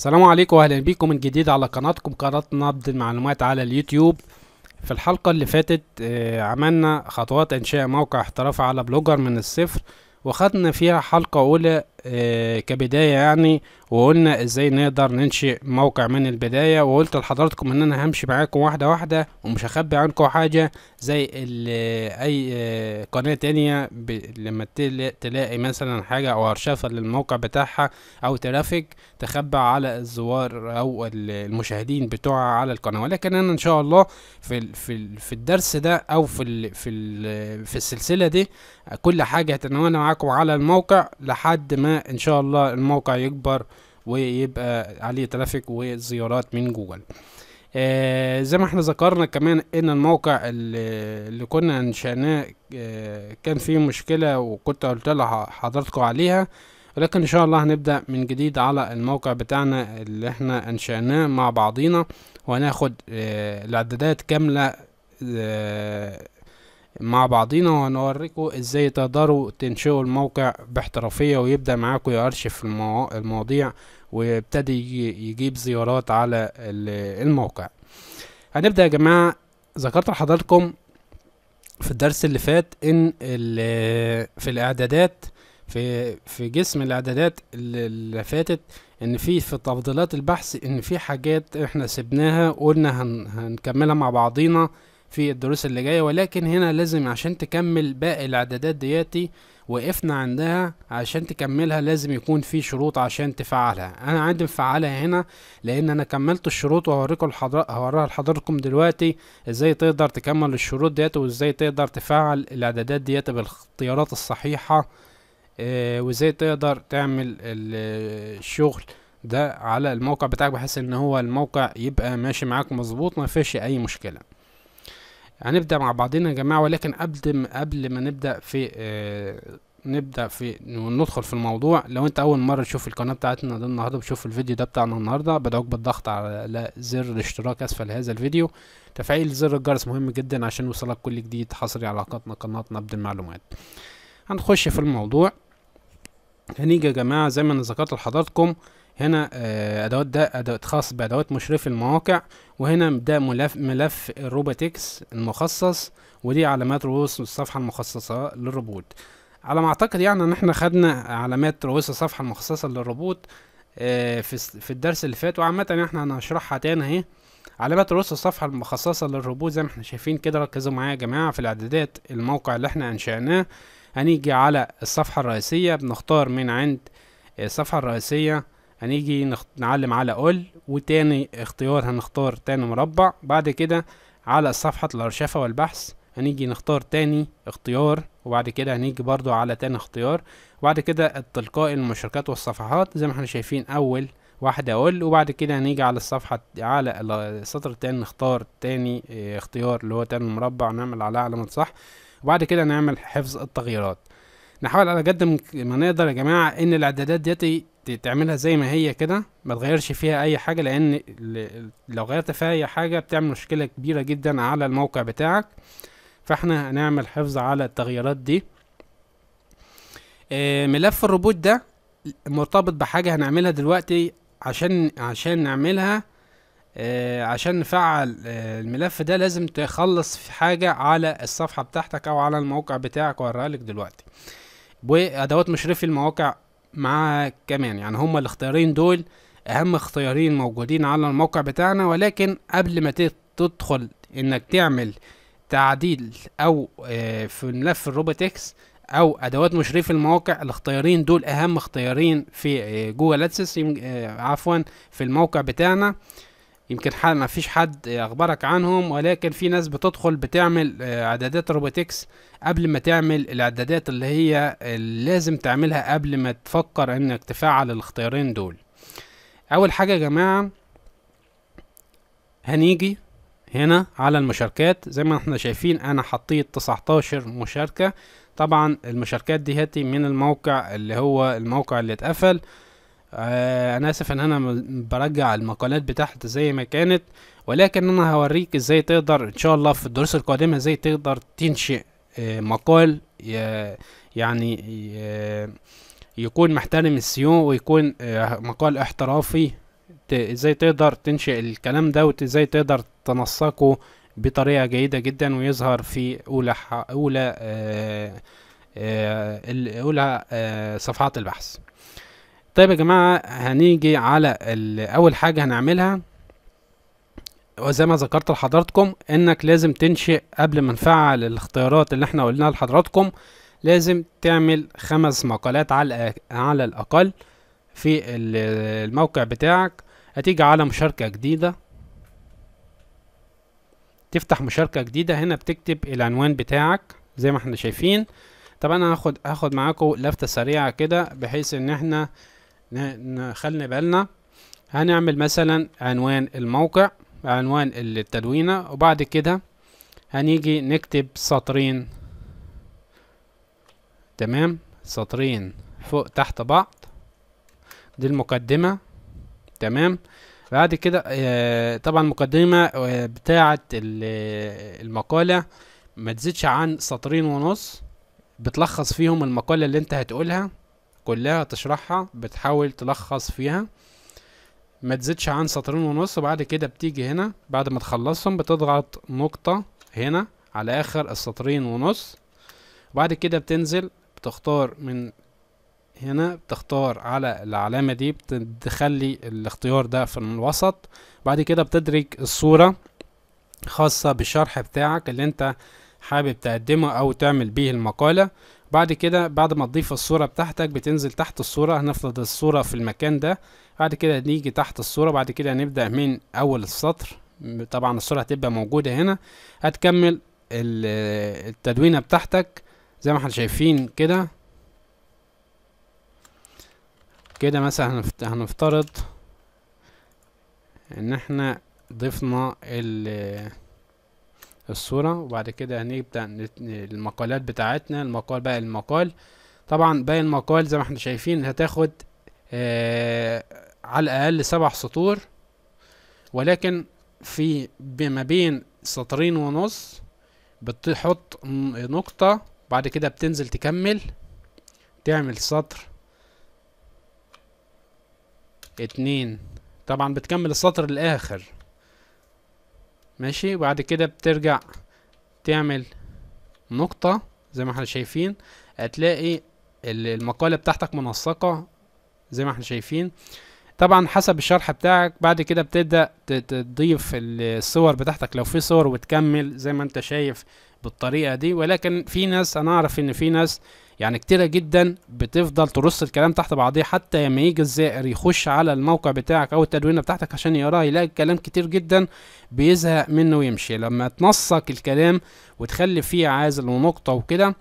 السلام عليكم واهلا بيكم من جديد على قناتكم قناة نبض المعلومات على اليوتيوب في الحلقة اللي فاتت آه، عملنا خطوات انشاء موقع احترافي على بلوجر من الصفر وخدنا فيها حلقة اولى آه، كبداية يعني وقلنا ازاي نقدر ننشئ موقع من البداية وقلت لحضراتكم ان انا همشي معاكم واحدة واحدة ومش هخبي عنكم حاجة زي آه، اي آه، قناة تانية لما تلاقي مثلا حاجة او ارشفة للموقع بتاعها او ترافيك تخبى على الزوار او المشاهدين بتوعها على القناة ولكن انا ان شاء الله في في في الدرس ده او في في في السلسلة دي كل حاجة هتنوانا معاكم على الموقع لحد ما ان شاء الله الموقع يكبر ويبقى عليه ترافيك وزيارات من جوجل آه زي ما احنا ذكرنا كمان ان الموقع اللي, اللي كنا انشأناه آه كان فيه مشكلة وكنت قلت لها حضرتكم عليها ولكن ان شاء الله هنبدأ من جديد على الموقع بتاعنا اللي احنا انشأناه مع بعضينا وهناخد آه الاعدادات كاملة آه مع بعضينا وهنوريكم ازاي تقدروا تنشئوا الموقع باحترافية ويبدأ معاكم يارشف المواضيع ويبتدي يجيب زيارات على الموقع هنبدأ يا جماعة ذكرت لحضراتكم في الدرس اللي فات ان في الاعدادات في في جسم الاعدادات اللي فاتت ان في في تفضيلات البحث ان في حاجات احنا سبناها قلنا هن هنكملها مع بعضينا في الدروس اللي جايه ولكن هنا لازم عشان تكمل باقي الاعدادات دياتي وقفنا عندها عشان تكملها لازم يكون في شروط عشان تفعلها انا عندي مفعلها هنا لان انا كملت الشروط وهوريكم هوريها لحضراتكم دلوقتي ازاي تقدر تكمل الشروط ديت وازاي تقدر تفعل الاعدادات ديت بالاختيارات الصحيحه آه وازاي تقدر تعمل الشغل ده على الموقع بتاعك بحيث ان هو الموقع يبقى ماشي معاك مظبوط ما فيش اي مشكله هنبدأ مع بعضنا يا جماعة ولكن قبل قبل ما نبدأ في آه نبدأ في ندخل في الموضوع لو انت أول مرة تشوف القناة بتاعتنا ده النهاردة بتشوف الفيديو ده بتاعنا النهاردة بدعوك بالضغط على زر الاشتراك أسفل هذا الفيديو تفعيل زر الجرس مهم جدا عشان يوصلك كل جديد حصري على قناتنا قناتنا بالمعلومات هنخش في الموضوع هنيجي يا جماعة زي ما أنا ذكرت لحضراتكم هنا آه، ادوات ده ادوات خاص بادوات مشرف المواقع وهنا ده ملف ملف الروبوتكس المخصص ودي علامات رؤوس الصفحه المخصصه للروبوت على ما اعتقد يعني ان احنا خدنا علامات رؤوس الصفحه المخصصه للروبوت آه، في في الدرس اللي فات وعامه يعني احنا هنشرحها تاني اهي علامات رؤوس الصفحه المخصصه للروبوت زي ما احنا شايفين كده ركزوا معايا يا جماعه في الاعدادات الموقع اللي احنا انشأناه هنيجي على الصفحه الرئيسيه بنختار من عند آه، الصفحه الرئيسيه هنيجي نعلم على اول وتاني اختيار هنختار تاني مربع بعد كده على صفحة الأرشفة والبحث هنيجي نختار تاني اختيار وبعد كده هنيجي برضو على تاني اختيار وبعد كده التلقائي المشاركات والصفحات زي ما احنا شايفين أول واحدة اول وبعد كده هنيجي على الصفحة على السطر التاني نختار تاني آه، اختيار اللي هو تاني مربع نعمل على علامة صح وبعد كده نعمل حفظ التغييرات نحاول على قد ما نقدر يا جماعة إن الإعدادات ديتي تعملها زي ما هي كده ما تغيرش فيها اي حاجه لان لو غيرت فيها اي حاجه بتعمل مشكله كبيره جدا على الموقع بتاعك فاحنا هنعمل حفظ على التغييرات دي آه، ملف الروبوت ده مرتبط بحاجه هنعملها دلوقتي عشان عشان نعملها آه، عشان نفعل آه، الملف ده لازم تخلص في حاجة على الصفحة بتاعتك او على الموقع بتاعك وارهالك دلوقتي وادوات مشرفي المواقع مع كمان يعني هما الاختيارين دول اهم اختيارين موجودين على الموقع بتاعنا ولكن قبل ما تدخل انك تعمل تعديل او آه، في ملف الروبوتكس او ادوات مشرف المواقع الاختيارين دول اهم اختيارين في آه، جوجل ادسس آه، عفوا في الموقع بتاعنا يمكن حال ما فيش حد اخبرك عنهم ولكن في ناس بتدخل بتعمل اعدادات آه، روبوتكس قبل ما تعمل الاعدادات اللي هي لازم تعملها قبل ما تفكر انك تفعل الاختيارين دول اول حاجه يا جماعه هنيجي هنا على المشاركات زي ما احنا شايفين انا حطيت 19 مشاركة طبعا المشاركات دي هاتي من الموقع اللي هو الموقع اللي اتقفل آه انا اسف ان انا برجع المقالات بتاعت زي ما كانت ولكن انا هوريك ازاي تقدر ان شاء الله في الدروس القادمه ازاي تقدر تنشئ آه مقال يعني يكون محترم السيو ويكون آه، مقال احترافي ازاي تقدر تنشئ الكلام ده وازاي تقدر تنسقه بطريقه جيده جدا ويظهر في اولى اولى آه، آه، اولى صفحات البحث طيب يا جماعة هنيجي على أول حاجة هنعملها وزي ما ذكرت لحضراتكم انك لازم تنشئ قبل ما نفعل الاختيارات اللي احنا قلناها لحضراتكم لازم تعمل خمس مقالات على على الاقل في الموقع بتاعك هتيجي على مشاركة جديدة تفتح مشاركة جديدة هنا بتكتب العنوان بتاعك زي ما احنا شايفين طب انا هاخد هاخد معاكم لفتة سريعة كده بحيث ان احنا نخلي بالنا هنعمل مثلا عنوان الموقع عنوان التدوينة وبعد كده هنيجي نكتب سطرين تمام سطرين فوق تحت بعض دي المقدمة تمام بعد كده آه، طبعا المقدمة آه، بتاعة المقالة ما تزيدش عن سطرين ونص بتلخص فيهم المقالة اللي انت هتقولها كلها تشرحها بتحاول تلخص فيها ما تزيدش عن سطرين ونص وبعد كده بتيجي هنا بعد ما تخلصهم بتضغط نقطة هنا على اخر السطرين ونص وبعد كده بتنزل بتختار من هنا بتختار على العلامة دي بتخلي الاختيار ده في الوسط بعد كده بتدرج الصورة خاصة بالشرح بتاعك اللي انت حابب تقدمه او تعمل بيه المقالة بعد كده بعد ما تضيف الصورة بتاعتك بتنزل تحت الصورة هنفرض الصورة في المكان ده بعد كده نيجي تحت الصورة بعد كده نبدأ من أول السطر طبعا الصورة هتبقى موجودة هنا هتكمل التدوينة بتاعتك زي ما احنا شايفين كده كده مثلا هنفترض ان احنا ضفنا ال الصورة وبعد كده هنبدأ المقالات بتاعتنا المقال باقي المقال طبعا باقي المقال زي ما احنا شايفين هتاخد آه على الأقل سبع سطور ولكن في ما بين سطرين ونص بتحط نقطة بعد كده بتنزل تكمل تعمل سطر اتنين طبعا بتكمل السطر الآخر ماشي بعد كده بترجع تعمل نقطة زي ما احنا شايفين هتلاقي المقالة بتاعتك منسقة زي ما احنا شايفين طبعا حسب الشرح بتاعك بعد كده بتبدأ تضيف الصور بتاعتك لو في صور وتكمل زي ما انت شايف بالطريقة دي ولكن في ناس انا اعرف ان في ناس يعني كتيرة جدا بتفضل ترص الكلام تحت بعضيه حتى لما يجي الزائر يخش على الموقع بتاعك او التدوينه بتاعتك عشان يقراها يلاقي كلام كتير جدا بيزهق منه ويمشي لما تنسق الكلام وتخلي فيه عازل ونقطه وكده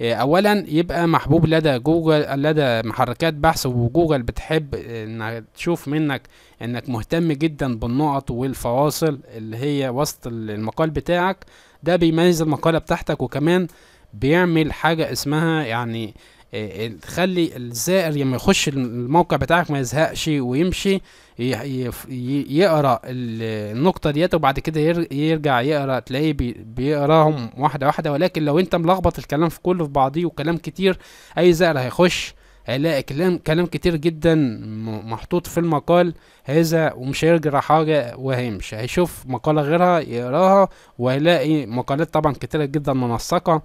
آه، اولا يبقى محبوب لدى جوجل لدى محركات بحث وجوجل بتحب انها تشوف منك انك مهتم جدا بالنقط والفواصل اللي هي وسط المقال بتاعك ده بيميز المقالة بتاعتك وكمان بيعمل حاجه اسمها يعني آه، آه، تخلي الزائر لما يخش الموقع بتاعك ما يزهقش ويمشي يقرا النقطه ديت وبعد كده يرجع يقرا تلاقيه بيقراهم واحده واحده ولكن لو انت ملخبط الكلام في كله في بعضيه وكلام كتير اي زائر هيخش هيلاقي كلام كلام كتير جدا محطوط في المقال هذا ومش هيرجع حاجة وهيمشي هيشوف مقالة غيرها يقراها وهيلاقي مقالات طبعا كتيرة جدا منسقة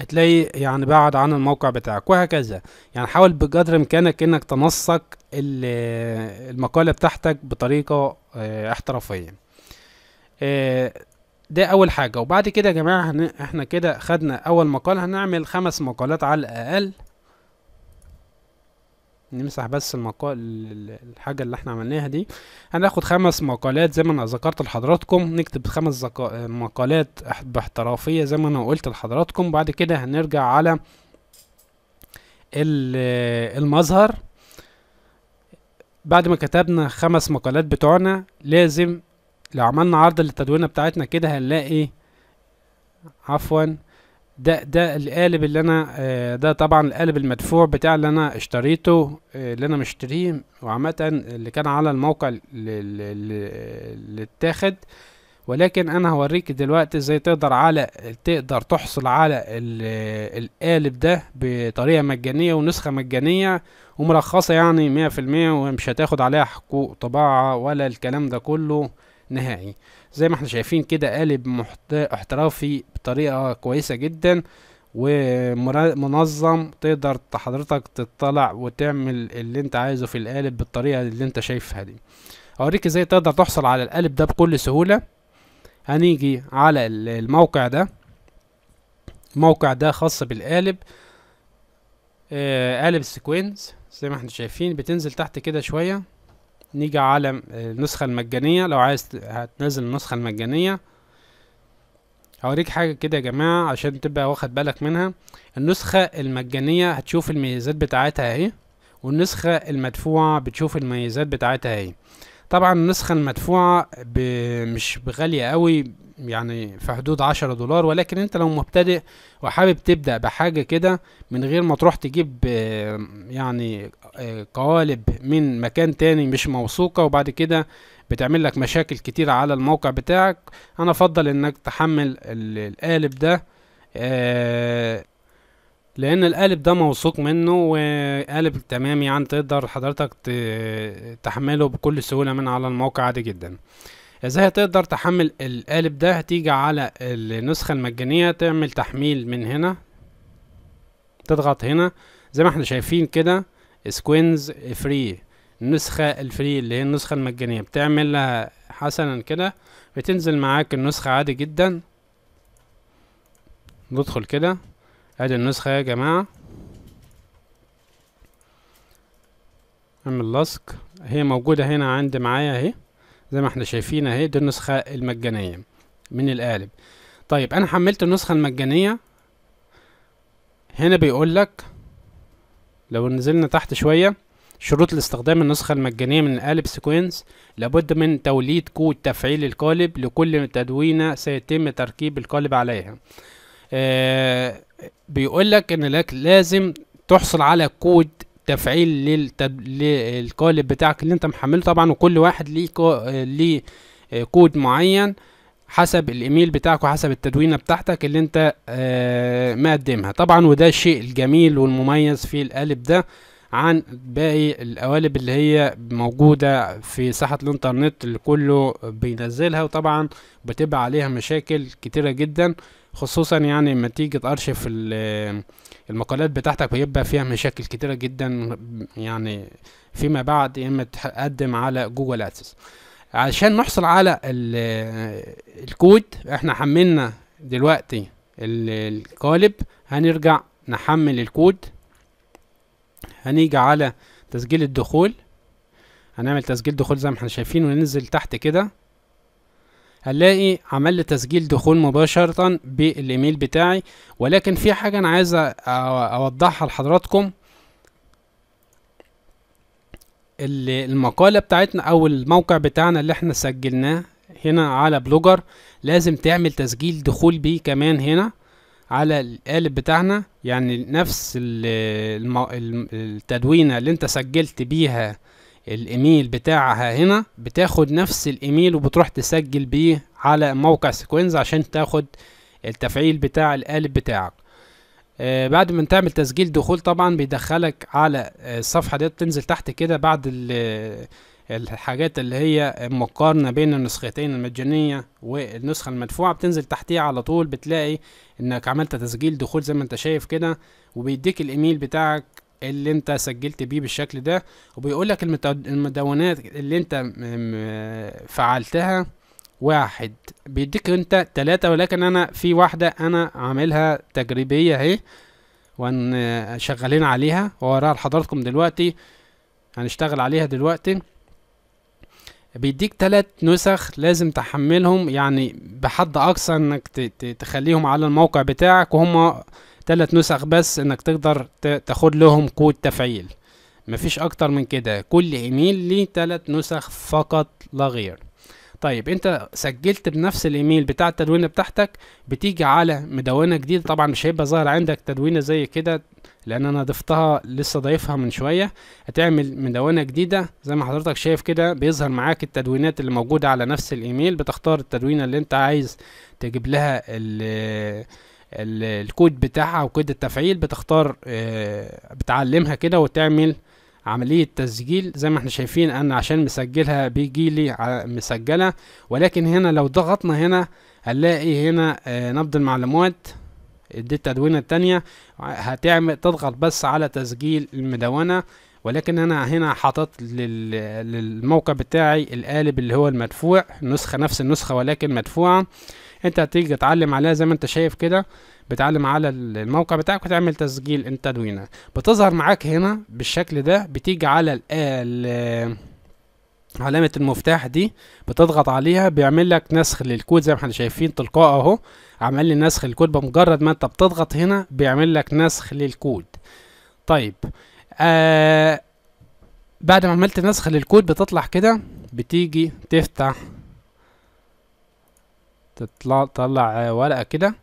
هتلاقي يعني بعد عن الموقع بتاعك وهكذا يعني حاول بقدر امكانك انك تنسق المقالة بتاعتك بطريقة آه، احترافية آه، ده اول حاجة وبعد كده يا جماعة احنا كده خدنا اول مقال هنعمل خمس مقالات على الاقل نمسح بس المقال الحاجة اللي احنا عملناها دي هناخد خمس مقالات زي ما انا ذكرت لحضراتكم نكتب خمس زكا... مقالات باحترافية زي ما انا قلت لحضراتكم بعد كده هنرجع على المظهر بعد ما كتبنا خمس مقالات بتوعنا لازم لو عملنا عرض للتدوينة بتاعتنا كده هنلاقي عفوا ده ده القالب اللي انا آه، ده طبعا القالب المدفوع بتاع اللي انا اشتريته آه، اللي انا مشتريه وعامة اللي كان على الموقع اللي اتاخد ولكن انا هوريك دلوقتي ازاي تقدر على تقدر تحصل على القالب ده بطريقة مجانية ونسخة مجانية ومرخصة يعني مية في المية ومش هتاخد عليها حقوق طباعة ولا الكلام ده كله نهائي زي ما احنا شايفين كده قالب محت... احترافي بطريقة كويسة جدا ومنظم تقدر حضرتك تطلع وتعمل اللي انت عايزه في القالب بالطريقة اللي انت شايفها دي اوريك ازاي تقدر تحصل على القالب ده بكل سهولة هنيجي على الموقع ده الموقع ده خاص بالقالب آه قالب سيكوينز زي ما احنا شايفين بتنزل تحت كده شوية نيجي على آه، النسخة المجانية لو عايز هتنزل النسخة المجانية هوريك حاجة كده يا جماعة عشان تبقى واخد بالك منها النسخة المجانية هتشوف الميزات بتاعتها اهي والنسخة المدفوعة بتشوف الميزات بتاعتها اهي طبعا النسخة المدفوعة مش بغالية قوي يعني في حدود عشرة دولار ولكن انت لو مبتدئ وحابب تبدأ بحاجة كده من غير ما تروح تجيب آه، يعني آه، قوالب من مكان تاني مش موثوقة وبعد كده بتعمل لك مشاكل كتير على الموقع بتاعك انا افضل انك تحمل القالب ده آه، لان القالب ده موثوق منه وقالب تمام يعني تقدر حضرتك تحمله بكل سهولة من على الموقع عادي جدا ازاي هتقدر تحمل القالب ده هتيجي على النسخة المجانية تعمل تحميل من هنا تضغط هنا زي ما احنا شايفين كده سكوينز فري النسخة الفري اللي هي النسخة المجانية بتعمل حسنا كده بتنزل معاك النسخة عادي جدا ندخل كده ادي النسخة يا جماعة اعمل لصق هي موجودة هنا عند معايا اهي زي ما احنا شايفين اهي دي النسخة المجانية من القالب طيب انا حملت النسخة المجانية هنا بيقول لك لو نزلنا تحت شوية شروط لاستخدام النسخة المجانية من القالب سيكوينس لابد من توليد كود تفعيل القالب لكل تدوينة سيتم تركيب القالب عليها آه، بيقول لك ان لك لازم تحصل على كود تفعيل للتب... للقالب بتاعك اللي انت محمله طبعا وكل واحد ليه كو... لي آه، كود معين حسب الايميل بتاعك وحسب التدوينه بتاعتك اللي انت آه، مقدمها طبعا وده الشيء الجميل والمميز في القالب ده عن باقي القوالب اللي هي موجودة في ساحة الانترنت اللي كله بينزلها وطبعا بتبقى عليها مشاكل كتيرة جدا خصوصا يعني لما تيجي تارشف المقالات بتاعتك بيبقى فيها مشاكل كتيره جدا يعني فيما بعد يا اما تقدم على جوجل ادسس عشان نحصل على الكود احنا حملنا دلوقتي القالب هنرجع نحمل الكود هنيجي على تسجيل الدخول هنعمل تسجيل دخول زي ما احنا شايفين وننزل تحت كده هنلاقي عمل لي تسجيل دخول مباشرة بالايميل بتاعي ولكن في حاجة انا عايز اوضحها لحضراتكم المقالة بتاعتنا او الموقع بتاعنا اللي احنا سجلناه هنا على بلوجر لازم تعمل تسجيل دخول بيه كمان هنا على القالب بتاعنا يعني نفس التدوينة اللي انت سجلت بيها الايميل بتاعها هنا بتاخد نفس الايميل وبتروح تسجل بيه على موقع سيكوينز عشان تاخد التفعيل بتاع القالب بتاعك آه، بعد ما تعمل تسجيل دخول طبعا بيدخلك على آه، الصفحة ديت بتنزل تحت كده بعد آه، الحاجات اللي هي مقارنة بين النسختين المجانية والنسخة المدفوعة بتنزل تحتيها على طول بتلاقي انك عملت تسجيل دخول زي ما انت شايف كده وبيديك الايميل بتاعك اللي انت سجلت بيه بالشكل ده وبيقول لك المدونات اللي انت فعلتها واحد بيديك انت تلاتة ولكن انا في واحدة انا عاملها تجريبية اهي وان شغالين عليها ووراها لحضراتكم دلوقتي هنشتغل عليها دلوقتي بيديك تلات نسخ لازم تحملهم يعني بحد اقصى انك تخليهم على الموقع بتاعك وهم ثلاث نسخ بس انك تقدر تاخد لهم كود تفعيل مفيش اكتر من كده كل ايميل ليه ثلاث نسخ فقط لا غير طيب انت سجلت بنفس الايميل بتاع التدوينه بتاعتك بتيجي على مدونه جديده طبعا مش هيبقى ظاهر عندك تدوينه زي كده لان انا ضفتها لسه ضايفها من شويه هتعمل مدونه جديده زي ما حضرتك شايف كده بيظهر معاك التدوينات اللي موجوده على نفس الايميل بتختار التدوينه اللي انت عايز تجيب لها الكود بتاعها وكود التفعيل بتختار آه، بتعلمها كده وتعمل عملية تسجيل زي ما احنا شايفين انا عشان مسجلها بيجي لي مسجلة ولكن هنا لو ضغطنا هنا هنلاقي هنا آه، نبض المعلومات دي التدوينة التانية هتعمل تضغط بس على تسجيل المدونة ولكن انا هنا حاطط للموقع بتاعي القالب اللي هو المدفوع نسخه نفس النسخه ولكن مدفوعه انت هتيجي تتعلم عليها زي ما انت شايف كده بتعلم على الموقع بتاعك وتعمل تسجيل التدوينه بتظهر معاك هنا بالشكل ده بتيجي على علامة المفتاح دي بتضغط عليها بيعمل لك نسخ للكود زي ما احنا شايفين تلقائي اهو عمل لي نسخ للكود بمجرد ما انت بتضغط هنا بيعمل لك نسخ للكود طيب آه بعد ما عملت نسخ للكود بتطلع كده بتيجي تفتح تطلع تطلع ورقة كده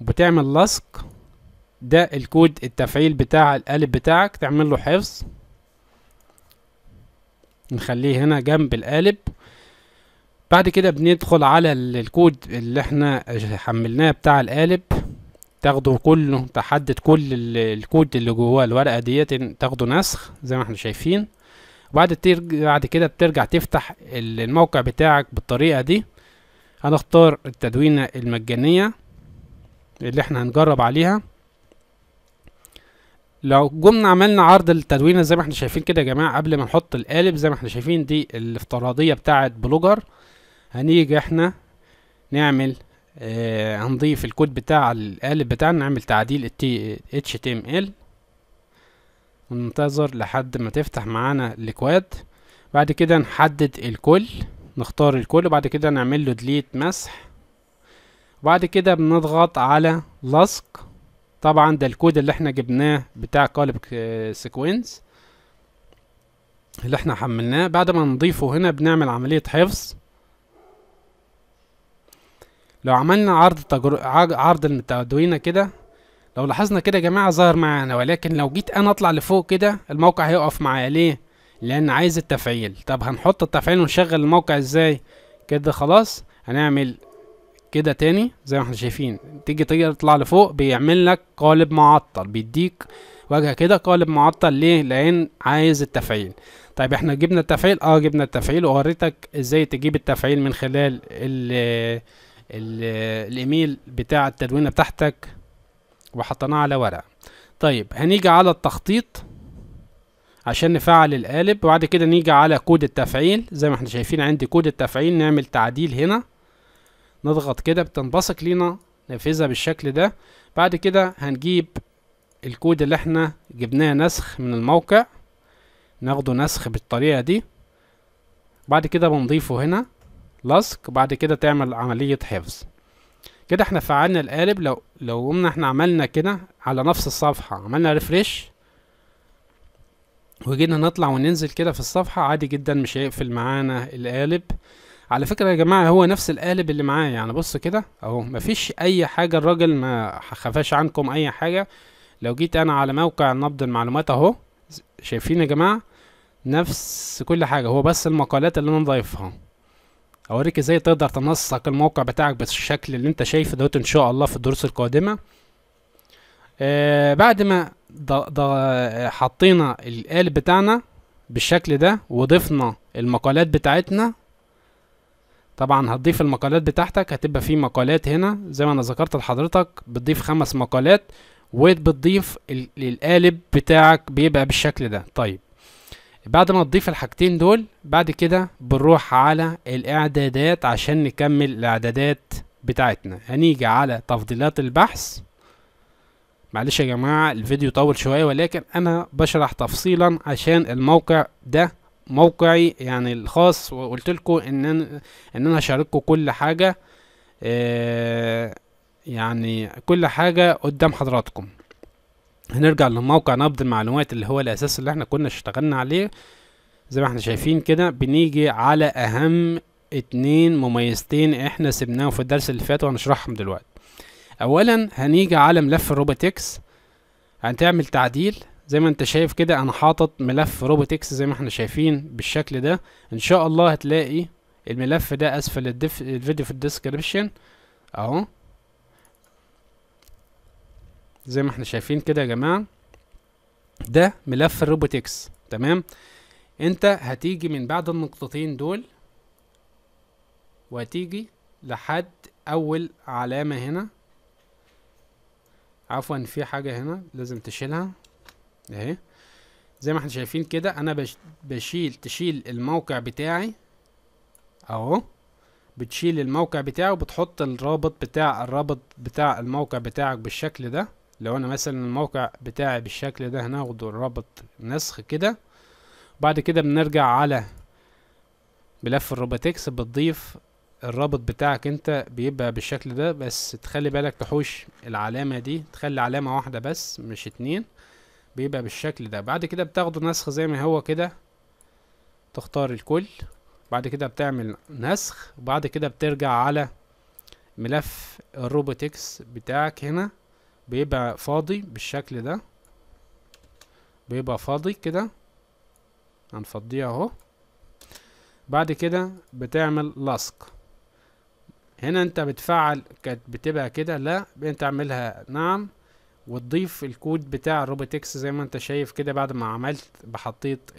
وبتعمل لصق ده الكود التفعيل بتاع القالب بتاعك تعمل له حفظ نخليه هنا جنب القالب بعد كده بندخل على الكود اللي احنا حملناه بتاع القالب تاخده كله تحدد كل الكود اللي جواه الورقه ديت تاخده نسخ زي ما احنا شايفين وبعد بعد كده بترجع تفتح الموقع بتاعك بالطريقه دي هنختار التدوينه المجانيه اللي احنا هنجرب عليها لو جمنا عملنا عرض التدوينه زي ما احنا شايفين كده يا جماعه قبل ما نحط القالب زي ما احنا شايفين دي الافتراضيه بتاعه بلوجر هنيجي احنا نعمل آه، هنضيف الكود بتاع القالب بتاعنا نعمل تعديل اتش تي ام ال وننتظر لحد ما تفتح معانا الكواد بعد كده نحدد الكل نختار الكل وبعد كده نعمل له ديليت مسح وبعد كده بنضغط على لصق طبعا ده الكود اللي احنا جبناه بتاع قالب سيكوينس اللي احنا حملناه بعد ما نضيفه هنا بنعمل عملية حفظ لو عملنا عرض تجر... عرض التدوينه كده لو لاحظنا كده يا جماعه ظهر معانا ولكن لو جيت انا اطلع لفوق كده الموقع هيقف معايا ليه لان عايز التفعيل طب هنحط التفعيل ونشغل الموقع ازاي كده خلاص هنعمل كده تاني زي ما احنا شايفين تيجي تيجي تطلع لفوق بيعمل لك قالب معطل بيديك واجهه كده قالب معطل ليه لان عايز التفعيل طيب احنا جبنا التفعيل اه جبنا التفعيل ووريتك ازاي تجيب التفعيل من خلال ال الايميل بتاع التدوينه بتاعتك وحطيناه على ورق طيب هنيجي على التخطيط عشان نفعل القالب وبعد كده نيجي على كود التفعيل زي ما احنا شايفين عندي كود التفعيل نعمل تعديل هنا نضغط كده بتنبثق لينا نافذة بالشكل ده بعد كده هنجيب الكود اللي احنا جبناه نسخ من الموقع ناخده نسخ بالطريقة دي بعد كده بنضيفه هنا لصق وبعد كده تعمل عملية حفظ كده احنا فعلنا القالب لو لو قمنا احنا عملنا كده على نفس الصفحة عملنا ريفريش وجينا نطلع وننزل كده في الصفحة عادي جدا مش هيقفل معانا القالب على فكرة يا جماعة هو نفس القالب اللي معايا يعني بص كده اهو مفيش اي حاجة الراجل ما خفاش عنكم اي حاجة لو جيت انا على موقع نبض المعلومات اهو شايفين يا جماعة نفس كل حاجة هو بس المقالات اللي انا ضايفها اوريك ازاي تقدر تنسق الموقع بتاعك بالشكل اللي انت شايفه دوت ان شاء الله في الدروس القادمه آه بعد ما ده ده حطينا القالب بتاعنا بالشكل ده وضفنا المقالات بتاعتنا طبعا هتضيف المقالات بتاعتك هتبقى في مقالات هنا زي ما انا ذكرت لحضرتك بتضيف خمس مقالات وبتضيف القالب بتاعك بيبقى بالشكل ده طيب بعد ما تضيف الحاجتين دول بعد كده بنروح على الاعدادات عشان نكمل الاعدادات بتاعتنا هنيجي على تفضيلات البحث معلش يا جماعة الفيديو طول شوية ولكن انا بشرح تفصيلا عشان الموقع ده موقعي يعني الخاص وقلت لكم ان انا ان انا هشارككم كل حاجة آه يعني كل حاجة قدام حضراتكم هنرجع لموقع نبض المعلومات اللي هو الاساس اللي احنا كنا اشتغلنا عليه زي ما احنا شايفين كده بنيجي على اهم اتنين مميزتين احنا سبناهم في الدرس اللي فات وهنشرحهم دلوقتي اولا هنيجي على ملف الروبوتكس هتعمل تعديل زي ما انت شايف كده انا حاطط ملف روبوتكس زي ما احنا شايفين بالشكل ده ان شاء الله هتلاقي الملف ده اسفل الفيديو في الديسكريبشن اهو زي ما احنا شايفين كده يا جماعه ده ملف الروبوتكس تمام انت هتيجي من بعد النقطتين دول وهتيجي لحد اول علامه هنا عفوا في حاجه هنا لازم تشيلها اهي زي ما احنا شايفين كده انا بشيل تشيل الموقع بتاعي اهو بتشيل الموقع بتاعه وبتحط الرابط بتاع الرابط بتاع الموقع بتاعك بالشكل ده لو انا مثلا الموقع بتاعي بالشكل ده هناخده الرابط نسخ كده بعد كده بنرجع على ملف الروبوتكس بتضيف الرابط بتاعك انت بيبقى بالشكل ده بس تخلي بالك تحوش العلامة دي تخلي علامة واحدة بس مش اتنين بيبقى بالشكل ده بعد كده بتاخده نسخ زي ما هو كده تختار الكل بعد كده بتعمل نسخ بعد كده بترجع على ملف الروبوتكس بتاعك هنا بيبقى فاضي بالشكل ده بيبقى فاضي كده هنفضيه اهو بعد كده بتعمل لصق هنا انت بتفعل كانت بتبقى كده لا انت اعملها نعم وتضيف الكود بتاع روبوتكس زي ما انت شايف كده بعد ما عملت بحطيت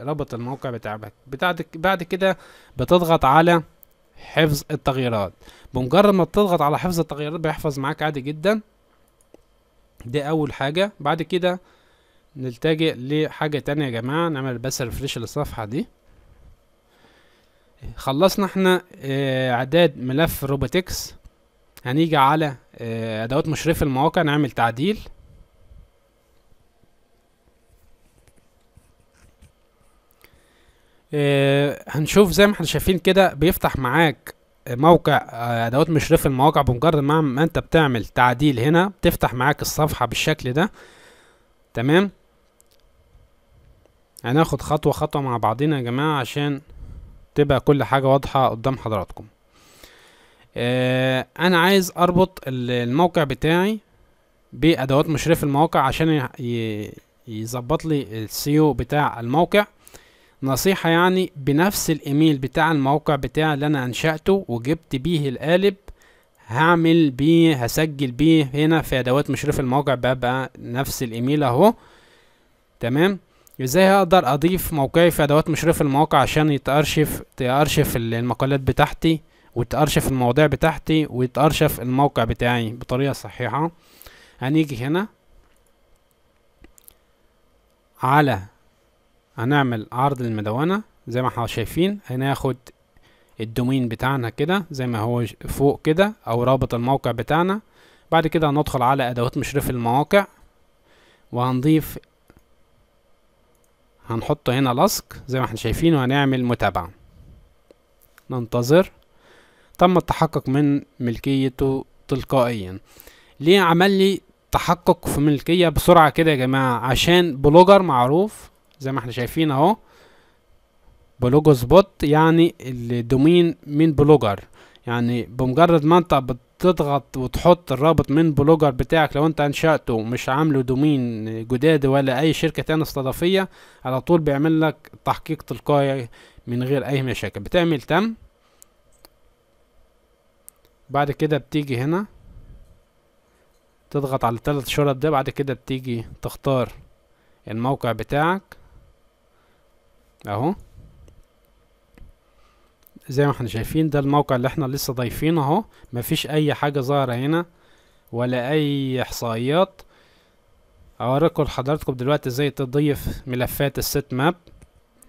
رابط الموقع بتاعك بعد كده بتضغط على حفظ التغييرات بمجرد ما بتضغط على حفظ التغييرات بيحفظ معاك عادي جدا دي اول حاجة بعد كده نلتجئ لحاجة تانية يا جماعة نعمل بس ريفريش للصفحة دي خلصنا احنا اعداد آه، ملف روبوتكس هنيجي على آه، ادوات مشرف المواقع نعمل تعديل آه، هنشوف زي ما احنا شايفين كده بيفتح معاك موقع آه، ادوات مشرف المواقع بمجرد ما, انت بتعمل تعديل هنا بتفتح معاك الصفحه بالشكل ده تمام هناخد خطوه خطوه مع بعضنا يا جماعه عشان تبقى كل حاجه واضحه قدام حضراتكم اه انا عايز اربط الموقع بتاعي بادوات مشرف المواقع عشان يظبط لي السيو بتاع الموقع نصيحة يعني بنفس الايميل بتاع الموقع بتاعي اللي انا انشأته وجبت بيه القالب هعمل بيه هسجل بيه هنا في ادوات مشرف الموقع بقى نفس الايميل اهو تمام ازاي هقدر اضيف موقعي في ادوات مشرف الموقع عشان يتارشف تارشف المقالات بتاعتي وتارشف المواضيع بتاعتي ويتارشف الموقع بتاعي بطريقة صحيحة هنيجي هنا على هنعمل عرض للمدونة زي ما احنا شايفين هناخد الدومين بتاعنا كده زي ما هو فوق كده او رابط الموقع بتاعنا بعد كده هندخل على ادوات مشرف المواقع وهنضيف هنحط هنا لصق زي ما احنا شايفين وهنعمل متابعة ننتظر تم التحقق من ملكيته تلقائيا ليه عمل لي تحقق في ملكية بسرعة كده يا جماعة عشان بلوجر معروف زي ما احنا شايفين اهو بلوجو سبوت يعني الدومين من بلوجر يعني بمجرد ما انت بتضغط وتحط الرابط من بلوجر بتاعك لو انت انشأته مش عامله دومين جداد ولا اي شركة تانية استضافية على طول بيعمل لك تحقيق تلقائي من غير اي مشاكل بتعمل تم بعد كده بتيجي هنا تضغط على الثلاث شرط ده بعد كده بتيجي تختار الموقع بتاعك اهو زي ما احنا شايفين ده الموقع اللي احنا لسه ضايفينه اهو مفيش اي حاجة ظاهرة هنا ولا اي احصائيات اوريكم لحضراتكم دلوقتي ازاي تضيف ملفات السيت ماب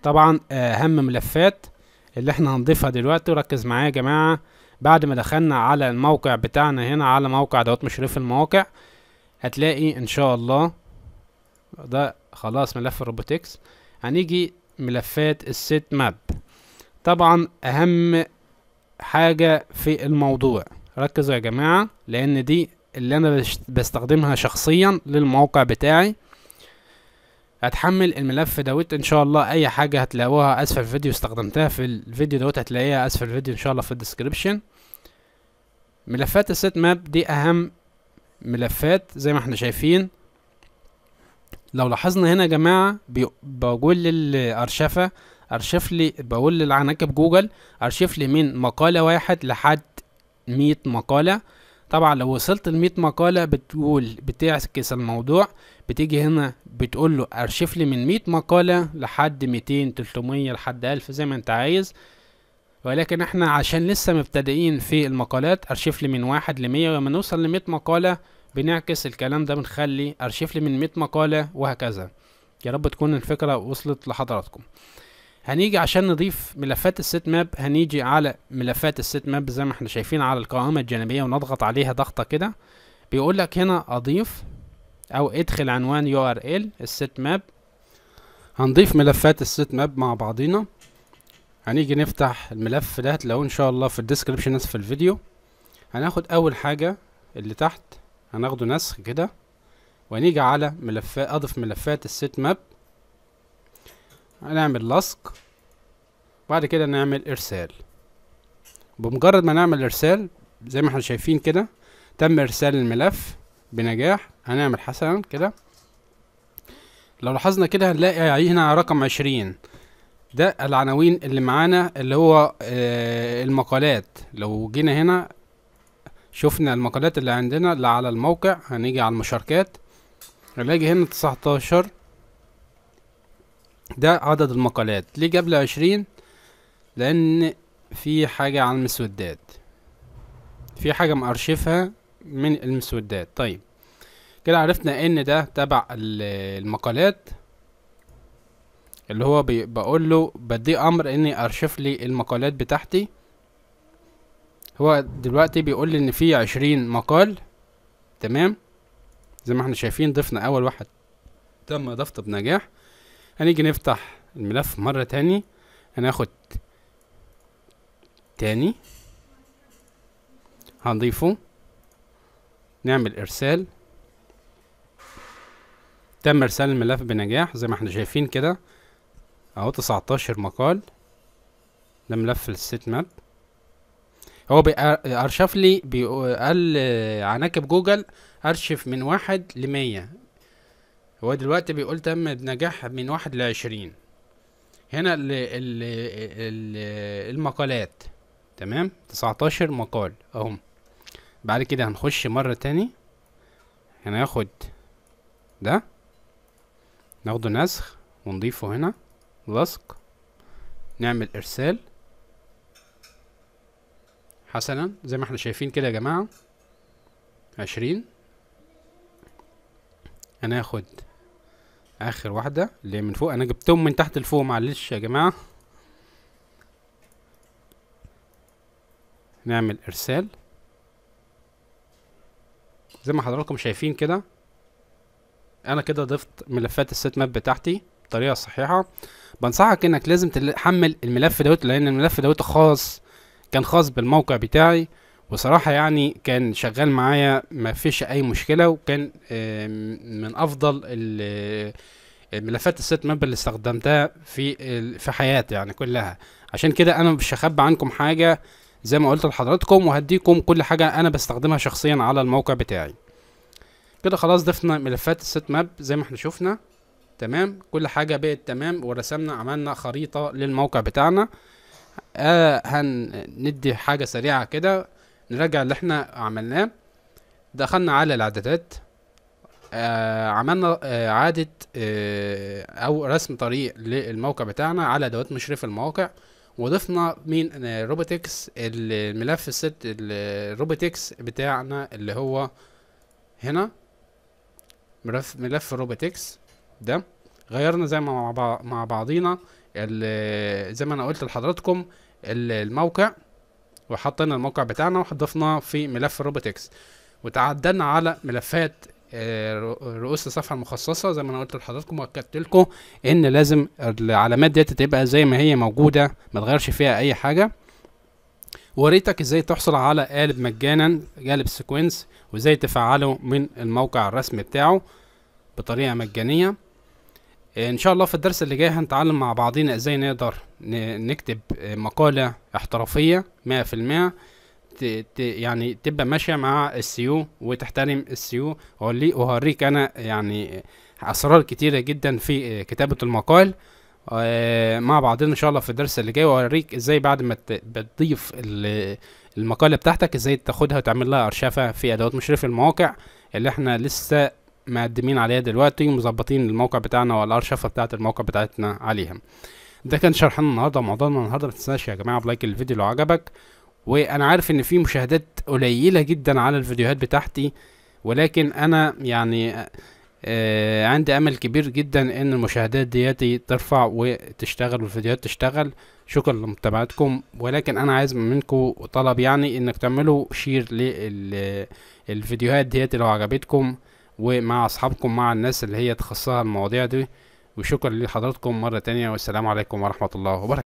طبعا اهم ملفات اللي احنا هنضيفها دلوقتي وركز معايا يا جماعة بعد ما دخلنا على الموقع بتاعنا هنا على موقع دوت مشرف المواقع هتلاقي ان شاء الله ده خلاص ملف الروبوتكس هنيجي ملفات السيت ماب طبعا اهم حاجة في الموضوع ركزوا يا جماعة لان دي اللي انا بستخدمها شخصيا للموقع بتاعي هتحمل الملف دوت ان شاء الله اي حاجة هتلاقوها اسفل الفيديو استخدمتها في الفيديو دوت هتلاقيها اسفل الفيديو ان شاء الله في الديسكريبشن ملفات السيت ماب دي اهم ملفات زي ما احنا شايفين لو لاحظنا هنا يا جماعة بقول للأرشفة أرشف لي بقول للعناكب جوجل أرشف لي من مقالة واحد لحد مية مقالة طبعا لو وصلت لمية مقالة بتقول بتعكس الموضوع بتيجي هنا بتقول له أرشف لي من مية مقالة لحد ميتين تلتمية لحد ألف زي ما أنت عايز ولكن احنا عشان لسه مبتدئين في المقالات أرشف لي من واحد لمية ولما نوصل لمية مقالة بنعكس الكلام ده بنخلي ارشيف لي من 100 مقالة وهكذا يا رب تكون الفكرة وصلت لحضراتكم هنيجي عشان نضيف ملفات السيت ماب هنيجي على ملفات السيت ماب زي ما احنا شايفين على القائمة الجانبية ونضغط عليها ضغطة كده بيقول لك هنا اضيف او ادخل عنوان يو ار ال السيت ماب هنضيف ملفات السيت ماب مع بعضينا هنيجي نفتح الملف ده هتلاقوه ان شاء الله في الديسكريبشن في الفيديو هناخد اول حاجة اللي تحت هناخده نسخ كده ونيجي على ملفات اضف ملفات السيت ماب هنعمل لصق بعد كده نعمل ارسال بمجرد ما نعمل ارسال زي ما احنا شايفين كده تم ارسال الملف بنجاح هنعمل حسنا كده لو لاحظنا كده هنلاقي يعني هنا رقم عشرين ده العناوين اللي معانا اللي هو آه، المقالات لو جينا هنا شفنا المقالات اللي عندنا اللي على الموقع هنيجي على المشاركات هنلاقي هنا تسعتاشر ده عدد المقالات ليه قبل عشرين لان في حاجة عن المسودات في حاجة مأرشفها من المسودات طيب كده عرفنا ان ده تبع المقالات اللي هو بقول له بديه امر اني ارشف لي المقالات بتاعتي هو دلوقتي بيقول لي ان في عشرين مقال تمام زي ما احنا شايفين ضفنا اول واحد تم اضافته بنجاح هنيجي نفتح الملف مرة تاني هناخد تاني هنضيفه نعمل ارسال تم ارسال الملف بنجاح زي ما احنا شايفين كده اهو تسعتاشر مقال ده ملف السيت ماب هو ارشف لي قال آه، عناكب جوجل ارشف من واحد لمية هو دلوقتي بيقول تم بنجاح من واحد لعشرين هنا ال الـ الـ المقالات تمام تسعتاشر مقال اهم بعد كده هنخش مرة تاني هناخد ده ناخده نسخ ونضيفه هنا لصق نعمل ارسال حسنا زي ما احنا شايفين كده يا جماعة عشرين هناخد اخر واحدة اللي من فوق انا جبتهم من تحت لفوق معلش يا جماعة نعمل ارسال زي ما حضراتكم شايفين كده انا كده ضفت ملفات السيت ماب بتاعتي بطريقة صحيحة بنصحك انك لازم تحمل الملف دوت لان الملف دوت خاص كان خاص بالموقع بتاعي وصراحة يعني كان شغال معايا ما فيش أي مشكلة وكان من أفضل آه، ملفات السيت ماب اللي استخدمتها في في حياتي يعني كلها عشان كده أنا مش هخبي عنكم حاجة زي ما قلت لحضراتكم وهديكم كل حاجة أنا بستخدمها شخصيا على الموقع بتاعي كده خلاص ضفنا ملفات السيت ماب زي ما احنا شفنا تمام كل حاجة بقت تمام ورسمنا عملنا خريطة للموقع بتاعنا آه هندي حاجة سريعة كده نراجع اللي احنا عملناه دخلنا على الاعدادات آه عملنا آه عادة آه او رسم طريق للموقع بتاعنا على ادوات مشرف المواقع وضفنا من آه، روبوتكس الملف الست الروبوتكس بتاعنا اللي هو هنا ملف ملف روبوتكس ده غيرنا زي ما مع بعضينا زي ما انا قلت لحضراتكم الموقع وحطينا الموقع بتاعنا وضفناه في ملف روبوتكس وتعدلنا على ملفات آه، رؤوس الصفحه المخصصه زي ما انا قلت لحضراتكم واكدت لكم ان لازم العلامات ديت تبقى زي ما هي موجوده ما تغيرش فيها اي حاجه وريتك ازاي تحصل على قالب مجانا قالب سيكونس وازاي تفعله من الموقع الرسمي بتاعه بطريقه مجانيه ان شاء الله في الدرس اللي جاي هنتعلم مع بعضينا ازاي نقدر نكتب مقالة احترافية مية في المية يعني تبقى ماشية مع السيو وتحترم السيو وهوريك انا يعني اسرار كتيرة جدا في كتابة المقال آه، مع بعضنا ان شاء الله في الدرس اللي جاي وهوريك ازاي بعد ما بتضيف المقالة بتاعتك ازاي تاخدها وتعمل لها ارشفة في ادوات مشرف المواقع اللي احنا لسه مقدمين عليها دلوقتي ومظبطين الموقع بتاعنا والارشفه بتاعت الموقع بتاعتنا عليها ده كان شرحنا النهارده موضوعنا النهارده ما تنساش يا جماعه بلايك الفيديو لو عجبك وانا عارف ان في مشاهدات قليله جدا على الفيديوهات بتاعتي ولكن انا يعني آه عندي امل كبير جدا ان المشاهدات دياتي ترفع وتشتغل والفيديوهات تشتغل شكرا لمتابعتكم ولكن انا عايز منكم طلب يعني انك تعملوا شير للفيديوهات دياتي لو عجبتكم ومع اصحابكم مع الناس اللي هي تخصها المواضيع دي وشكرا لحضراتكم مرة تانية والسلام عليكم ورحمة الله وبركاته